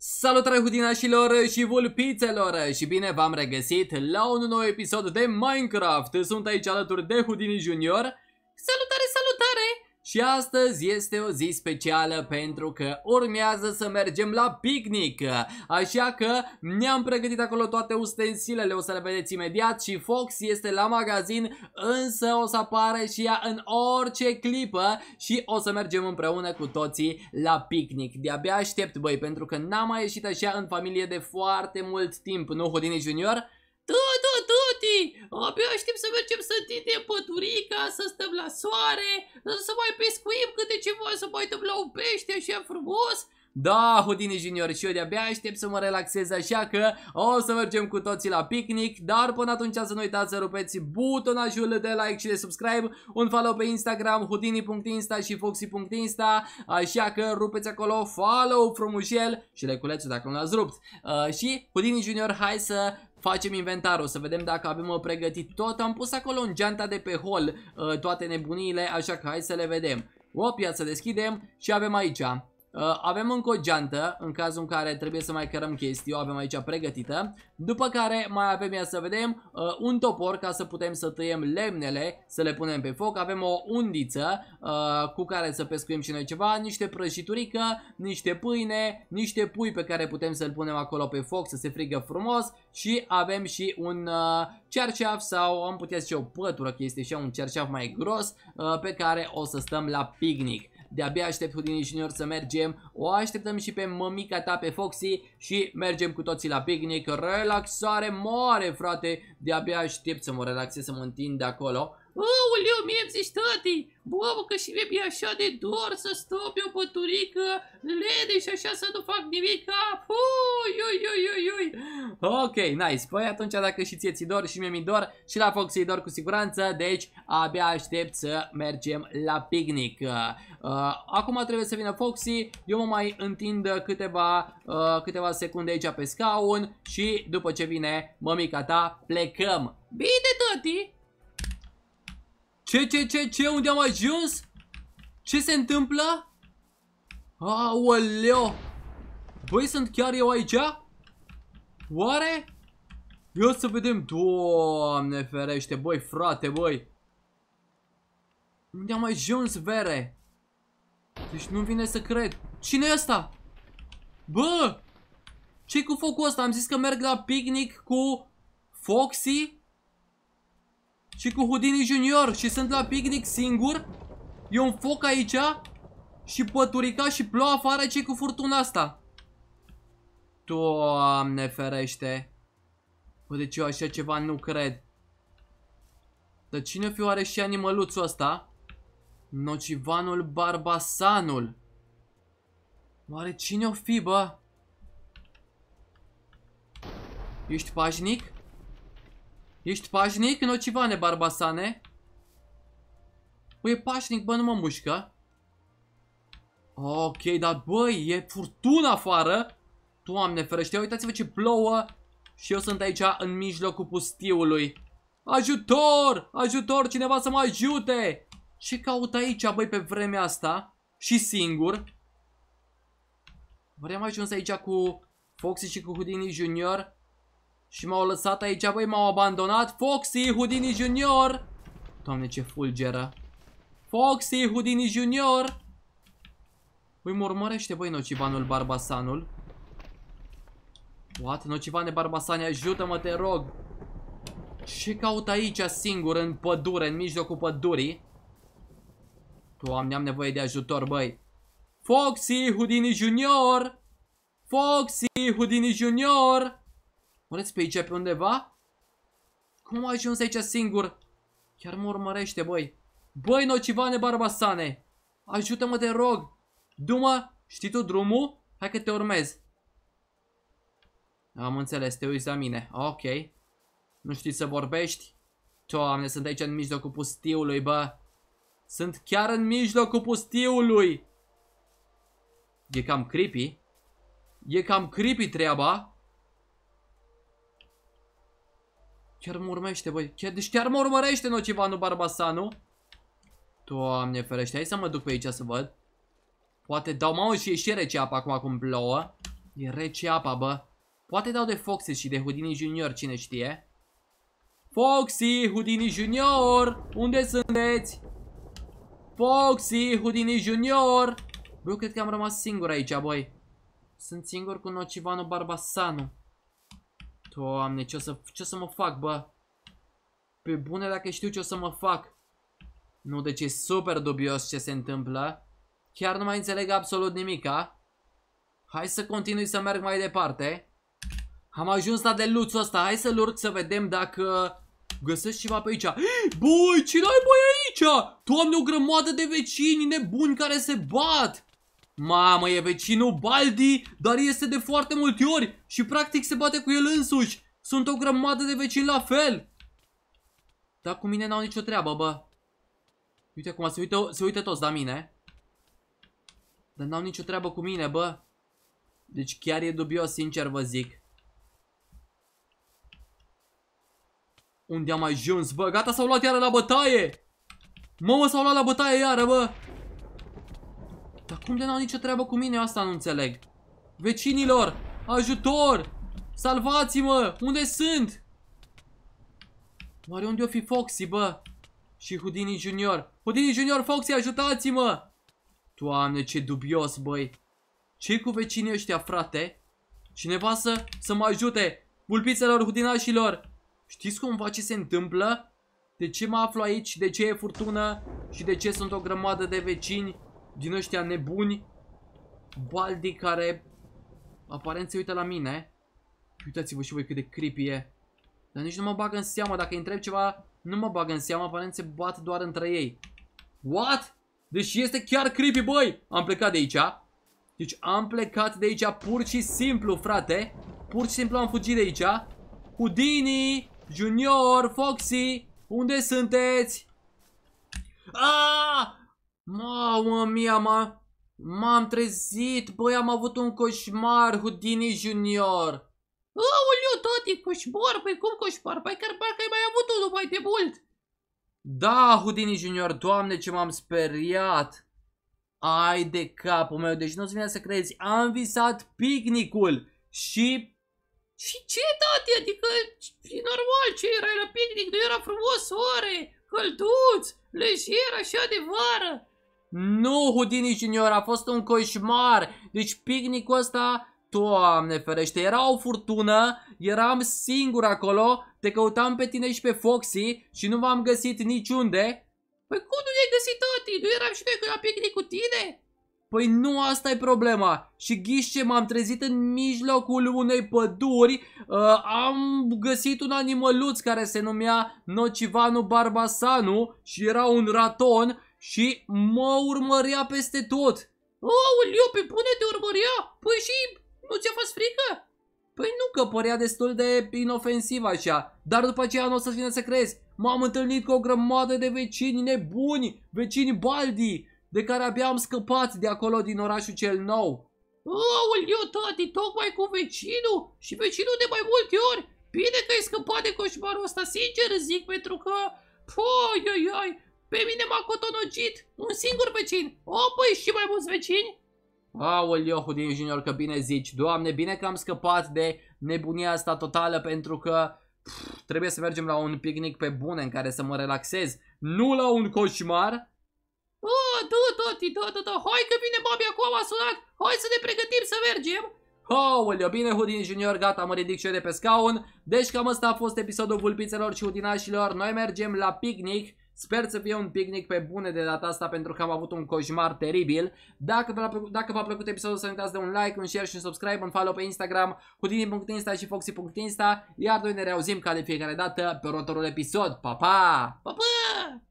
Salutare hudinașilor și vulpițelor și bine v-am regăsit la un nou episod de Minecraft. Sunt aici alături de Hudini Junior. Salut! Și astăzi este o zi specială pentru că urmează să mergem la picnic Așa că ne-am pregătit acolo toate ustensilele, o să le vedeți imediat Și Fox este la magazin, însă o să apară și ea în orice clipă Și o să mergem împreună cu toții la picnic De-abia aștept băi, pentru că n-am mai ieșit așa în familie de foarte mult timp Nu, Houdini Junior? Da, da, tati! Abia aștept să mergem să tine pe vara, să stăm la soare, să mai pescuim câte ceva, să mai dăm la un pește așa frumos. Da, Houdini Junior și eu de-abia aștept să mă relaxez așa că o să mergem cu toții la picnic Dar până atunci să nu uitați să rupeți butonajul de like și de subscribe Un follow pe Instagram, houdini.insta și foxy.insta Așa că rupeți acolo follow frumușel și leculețul dacă nu l-ați rupt uh, Și Houdini Junior, hai să facem inventarul, să vedem dacă avem uh, pregătit tot. Am pus acolo în geanta de pe hol uh, toate nebuniile, așa că hai să le vedem. O piață deschidem și avem aici Uh, avem încă o geantă, în cazul în care trebuie să mai cărăm chestii, o avem aici pregătită. După care mai avem, ia să vedem, uh, un topor ca să putem să tăiem lemnele, să le punem pe foc. Avem o undiță uh, cu care să pescuim și noi ceva, niște prăjiturică, niște pâine, niște pui pe care putem să-l punem acolo pe foc să se frigă frumos și avem și un cerceaf sau am putea zice o pătură, că este și un cerceaf mai gros pe care o să stăm la picnic. De-abia aștept Houdini Junior să mergem. O așteptăm și pe mămica ta, pe Foxy și mergem cu toții la picnic. Relaxare mare, frate. De-abia aștept să mă relaxez, să mă întind de acolo. Aoleu, nemții tati, Bobă, că și mi așa de dor să stau pe o păturică lede și așa să nu fac nimic. Ui, ui, ui, ui, ui. Ok, nice. Păi atunci dacă și ție ți dor și mie mi dor și la Fox dor cu siguranță, deci abia aștept să mergem la picnic. Uh, acum trebuie să vină Foxy, eu mă mai întind câteva, uh, câteva secunde aici pe scaun și după ce vine mămica ta plecăm. Bine, tati! Ce, ce, ce, ce? Unde am ajuns? Ce se întâmplă? Aoleo! Băi, sunt chiar eu aici? Oare? Eu să vedem. Doamne ferește, băi, frate, băi. Unde am ajuns, vere? Deci nu vine să cred. cine e ăsta? Bă! ce cu focul ăsta? Am zis că merg la picnic cu Foxy și cu Houdini Junior și sunt la picnic singur. E un foc aici și păturica și plouă afară ce cu furtuna asta. Doamne ferește. Bă, deci ce așa ceva nu cred. Dar cine fi oare și animăluțul ăsta? Nocivanul Barbasanul. Oare cine o fi, bă? Ești pașnic? Ești pașnic, ocivane, barbasane? Băi, e pașnic, bă, nu mă mușcă. Ok, dar băi, e furtună afară. Doamne ferește, uitați-vă ce plouă. Și eu sunt aici în mijlocul pustiului. Ajutor! Ajutor! Cineva să mă ajute! Ce caut aici, băi, pe vremea asta? Și singur. Vrem ajuns aici cu Foxy și cu Houdini Junior. Și m-au lăsat aici, băi, m-au abandonat Foxy Houdini Junior Doamne, ce fulgeră Foxy Houdini Junior Băi, mă urmărește, băi, nocivanul Barbasanul What? Nocivane Barbasane, ajută-mă, te rog Ce caut aici singur, în pădure, în mijlocul pădurii? Doamne, am nevoie de ajutor, băi Foxy Houdini Junior Foxy Houdini Junior Puneți pe aici pe undeva? Cum a ajuns aici singur? Chiar mă urmărește, băi. Băi, nocivane barbasane! Ajută-mă, te rog! Dumă, știi tu drumul? Hai că te urmez. Am înțeles, te uiți la mine. Ok. Nu știi să vorbești? Doamne, sunt aici în mijlocul pustiului, bă. Sunt chiar în mijlocul pustiului. E cam creepy. E cam creepy treaba. Chiar mă urmește, băi. Chiar, deci chiar mă urmărește Nocivanu Barbasanu. Doamne ferește, hai să mă duc pe aici să văd. Poate dau, mamă, și e și rece apa acum cum plouă. E rece apa, bă. Poate dau de Foxy și de Houdini Junior, cine știe. Foxy, Houdini Junior, unde sunteți? Foxy, Houdini Junior. Bă, eu cred că am rămas singur aici, băi. Sunt singur cu Nocivanu Barbasanu. Doamne, ce o să, ce o să mă fac, bă? Pe bune dacă știu ce o să mă fac. Nu, deci e super dubios ce se întâmplă. Chiar nu mai înțeleg absolut nimica. Hai să continui să merg mai departe. Am ajuns la deluțul ăsta. Hai să-l urc să vedem dacă găsesc ceva pe aici. Băi, ce ai băi aici? Doamne, o grămadă de vecini nebuni care se bat. Mamă, e vecinul Baldi, dar este de foarte multe ori și practic se bate cu el însuși. Sunt o grămadă de vecini la fel. Dar cu mine n-au nicio treabă, bă. Uite acum, se uită, se uită toți la mine. Dar n-au nicio treabă cu mine, bă. Deci chiar e dubios, sincer vă zic. Unde am ajuns, bă? Gata, s-au luat iară la bătaie! Mă, s-au luat la bătaie iară, bă! Dar cum de n-au nicio treabă cu mine? Asta nu înțeleg. Vecinilor, ajutor! Salvați-mă! Unde sunt? Oare unde o fi Foxy, bă? Și Houdini Junior. Houdini Junior, Foxy, ajutați-mă! Doamne, ce dubios, băi! ce cu vecinii ăștia, frate? Cineva să, să mă ajute! Bulpițelor, hudinașilor! Știți cumva ce se întâmplă? De ce mă aflu aici? De ce e furtună? Și de ce sunt o grămadă de vecini din ăștia nebuni, Baldi care aparent se uită la mine. Uitați-vă și voi cât de creepy e. Dar nici nu mă bag în seama, dacă îi întreb ceva, nu mă bag în seama, aparent se bat doar între ei. What? Deci este chiar creepy, băi! Am plecat de aici. Deci am plecat de aici pur și simplu, frate. Pur și simplu am fugit de aici. Houdini, Junior, Foxy, unde sunteți? Aaaa! Ah! Mamă mia, m-am trezit, băi, am avut un coșmar, Houdini Junior. Aoleu, tati, coșmar, păi cum coșmar? Păi chiar parcă ai mai avut unul mai de mult. Da, Houdini Junior, doamne ce m-am speriat. Ai de capul meu, deci nu-ți vine să crezi, am visat picnicul și... Și ce, tati? Adică, e normal, ce erai la picnic, nu era frumos, oare, călduț, lejer, așa de vară. Nu, Houdini Junior, a fost un coșmar. Deci picnicul ăsta, doamne ferește, era o furtună, eram singur acolo, te căutam pe tine și pe Foxy și nu v-am găsit niciunde. Păi cum nu ne-ai găsit, tati? Nu eram și noi la picnic cu tine? Păi nu asta e problema. Și ghiși m-am trezit în mijlocul unei păduri, uh, am găsit un animăluț care se numea Nocivanu Barbasanu și era un raton și mă urmărea peste tot. Aoleu, pe bune te urmărea? Păi și nu ți-a fost frică? Păi nu, că părea destul de inofensiv așa, dar după aceea nu o să-ți vină să crezi. M-am întâlnit cu o grămadă de vecini nebuni, vecini baldi, de care abia am scăpat de acolo din orașul cel nou. Aoleu, tati, tocmai cu vecinul și vecinul de mai multe ori. Bine că ai scăpat de coșmarul ăsta, sincer zic, pentru că... Păi, ai, ai, pe mine m-a cotonogit un singur vecin. O, păi, și mai mulți vecini? Aoliohu din junior, că bine zici. Doamne, bine că am scăpat de nebunia asta totală pentru că pff, trebuie să mergem la un picnic pe bune în care să mă relaxez. Nu la un coșmar. Oh, tu, toti, tu, tu, tu, hai că vine babi acum a sunat. Hai să ne pregătim să mergem. Aoleo, bine Hudin Junior, gata, mă ridic și eu de pe scaun. Deci cam asta a fost episodul vulpițelor și hudinașilor. Noi mergem la picnic Sper să fie un picnic pe bune de data asta pentru că am avut un coșmar teribil. Dacă v-a plăcut, dacă v-a plăcut episodul să nu de un like, un share și un subscribe, un follow pe Instagram, hudini.insta și foxy.insta, iar noi ne reauzim ca de fiecare dată pe următorul episod. Pa, pa! Pa, pa!